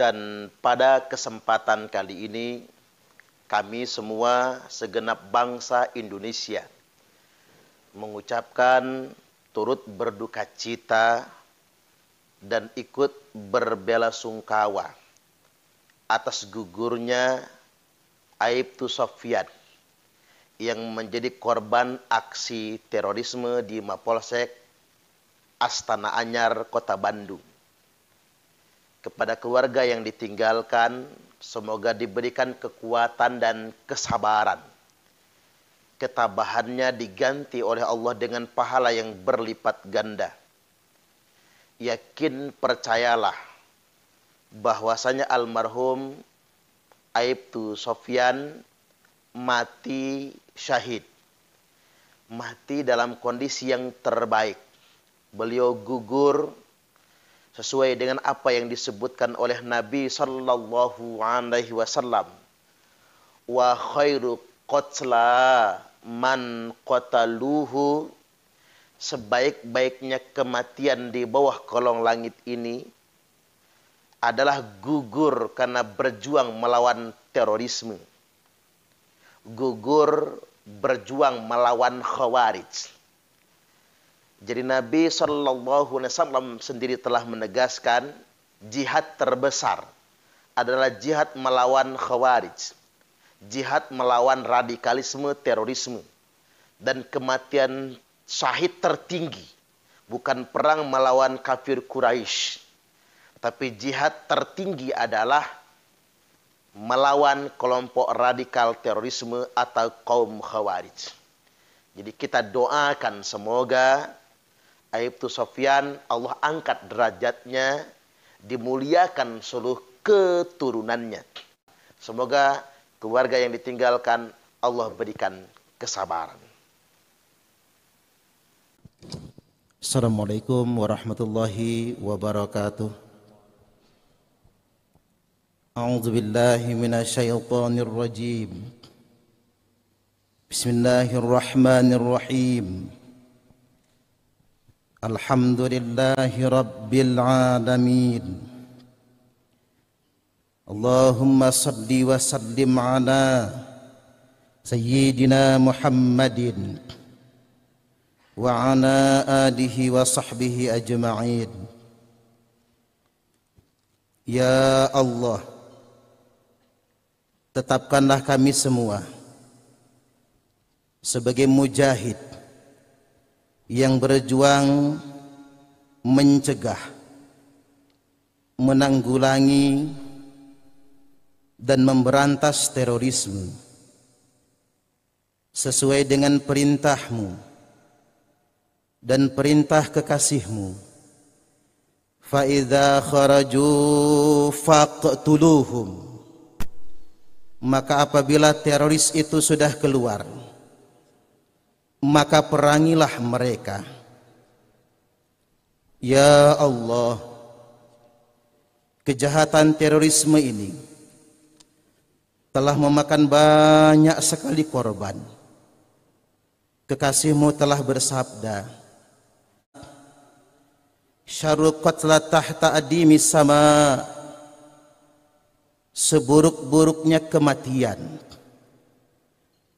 Dan pada kesempatan kali ini kami semua segenap bangsa Indonesia mengucapkan turut berduka cita dan ikut berbela sungkawa atas gugurnya Aibtu Sofian yang menjadi korban aksi terorisme di Mapolsek Astana Anyar, Kota Bandung kepada keluarga yang ditinggalkan, semoga diberikan kekuatan dan kesabaran. Ketabahannya diganti oleh Allah dengan pahala yang berlipat ganda. Yakin percayalah bahwasanya almarhum Aibtu Sofyan mati syahid. Mati dalam kondisi yang terbaik. Beliau gugur sesuai dengan apa yang disebutkan oleh Nabi sallallahu alaihi wasallam wa khairu qatla man qataluhu sebaik-baiknya kematian di bawah kolong langit ini adalah gugur karena berjuang melawan terorisme gugur berjuang melawan khawarij jadi Nabi Shallallahu Alaihi Wasallam sendiri telah menegaskan jihad terbesar adalah jihad melawan khawarij, jihad melawan radikalisme terorisme, dan kematian syahid tertinggi bukan perang melawan kafir Quraisy, tapi jihad tertinggi adalah melawan kelompok radikal terorisme atau kaum khawarij. Jadi kita doakan semoga Aibtu Sofyan Allah angkat derajatnya dimuliakan seluruh keturunannya. Semoga keluarga yang ditinggalkan Allah berikan kesabaran. Assalamualaikum warahmatullahi wabarakatuh. A'udzu billahi minasyaitonir rajim. Bismillahirrahmanirrahim. الحمد لله رب العالمين اللهم صل وسلم على سيدنا محمد وعلى wa وصحبه ajma'in. Ya Allah Tetapkanlah kami semua Sebagai mujahid yang berjuang mencegah, menanggulangi, dan memberantas terorisme sesuai dengan perintahmu dan perintah kekasihmu faidha kharaju faqtuluhum maka apabila teroris itu sudah keluar maka perangilah mereka. Ya Allah, kejahatan terorisme ini telah memakan banyak sekali korban. Kekasihmu telah bersabda, Syarul qatla tahta adimi sama seburuk-buruknya kematian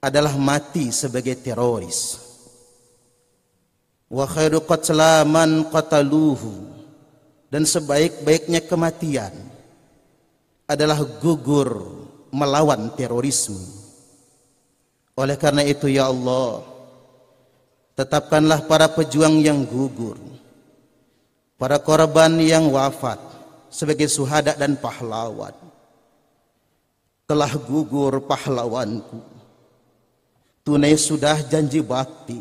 adalah mati sebagai teroris. Wa khairu qatlaman qataluhu dan sebaik-baiknya kematian adalah gugur melawan terorisme. Oleh karena itu ya Allah, tetapkanlah para pejuang yang gugur, para korban yang wafat sebagai suhada dan pahlawan. Telah gugur pahlawanku tunai sudah janji bakti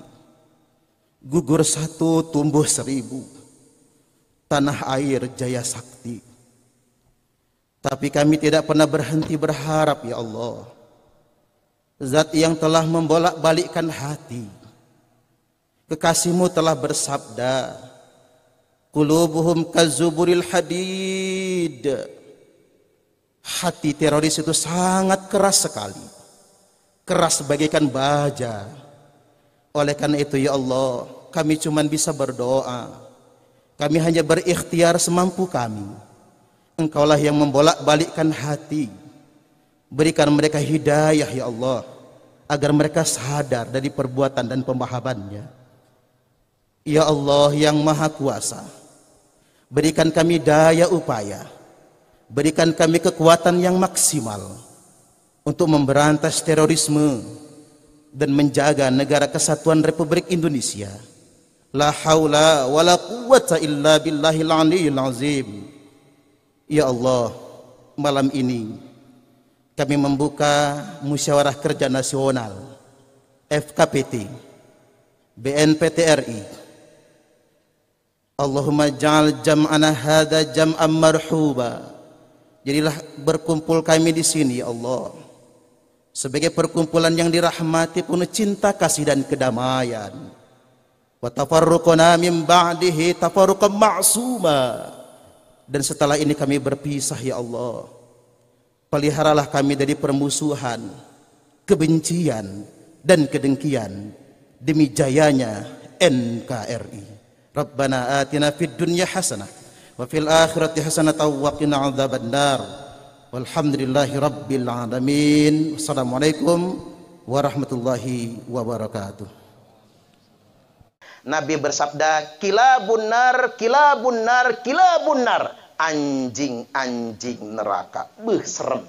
gugur satu tumbuh seribu tanah air jaya sakti tapi kami tidak pernah berhenti berharap ya Allah zat yang telah membolak balikkan hati kekasihmu telah bersabda kulubuhum kazuburil hadid hati teroris itu sangat keras sekali keras bagaikan baja. Oleh karena itu ya Allah, kami cuma bisa berdoa. Kami hanya berikhtiar semampu kami. Engkaulah yang membolak-balikkan hati. Berikan mereka hidayah ya Allah, agar mereka sadar dari perbuatan dan pemahamannya. Ya Allah yang Maha Kuasa, berikan kami daya upaya. Berikan kami kekuatan yang maksimal untuk memberantas terorisme dan menjaga negara kesatuan Republik Indonesia. La haula wala quwwata illa billahil aliyil azim. Ya Allah, malam ini kami membuka musyawarah kerja nasional FKPT BNPTRI Allahumma ja'al jam'ana hadha jam'an marhuba jadilah berkumpul kami di sini ya Allah sebagai perkumpulan yang dirahmati penuh cinta kasih dan kedamaian wa tafarruquna min ba'dihi tafarruqan ma'suma dan setelah ini kami berpisah ya Allah peliharalah kami dari permusuhan kebencian dan kedengkian demi jayanya NKRI Rabbana atina fid dunya hasanah wa fil akhirati hasanah wa qina adzabannar Walhamdulillahi rabbil alamin. Assalamualaikum warahmatullahi wabarakatuh. Nabi bersabda, "Kila bunar, kila bunar, kila bunar." Anjing-anjing neraka. Beuh, serem.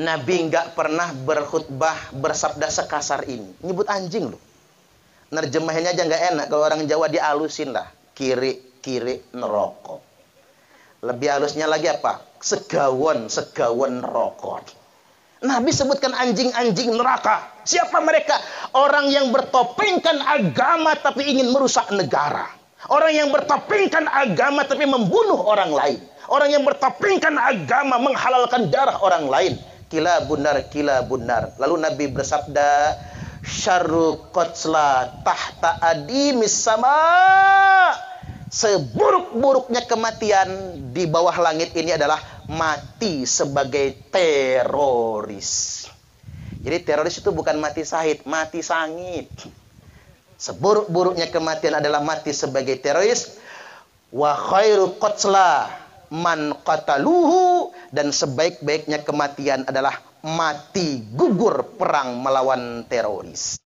Nabi nggak pernah berkhutbah bersabda sekasar ini. Nyebut anjing loh. Nerjemahnya aja nggak enak. Kalau orang Jawa dialusin lah. Kiri, kiri, neroko. Lebih halusnya lagi apa? segawon segawon rokok. Nabi sebutkan anjing-anjing neraka. Siapa mereka? Orang yang bertopengkan agama tapi ingin merusak negara. Orang yang bertopengkan agama tapi membunuh orang lain. Orang yang bertopengkan agama menghalalkan darah orang lain. Kila bunar, kila bunar. Lalu Nabi bersabda, Syarru kotsla tahta adimis sama. Seburuk-buruknya kematian di bawah langit ini adalah mati sebagai teroris. Jadi teroris itu bukan mati sahid, mati sangit. Seburuk-buruknya kematian adalah mati sebagai teroris. Wa khairu qatla man qataluhu dan sebaik-baiknya kematian adalah mati gugur perang melawan teroris.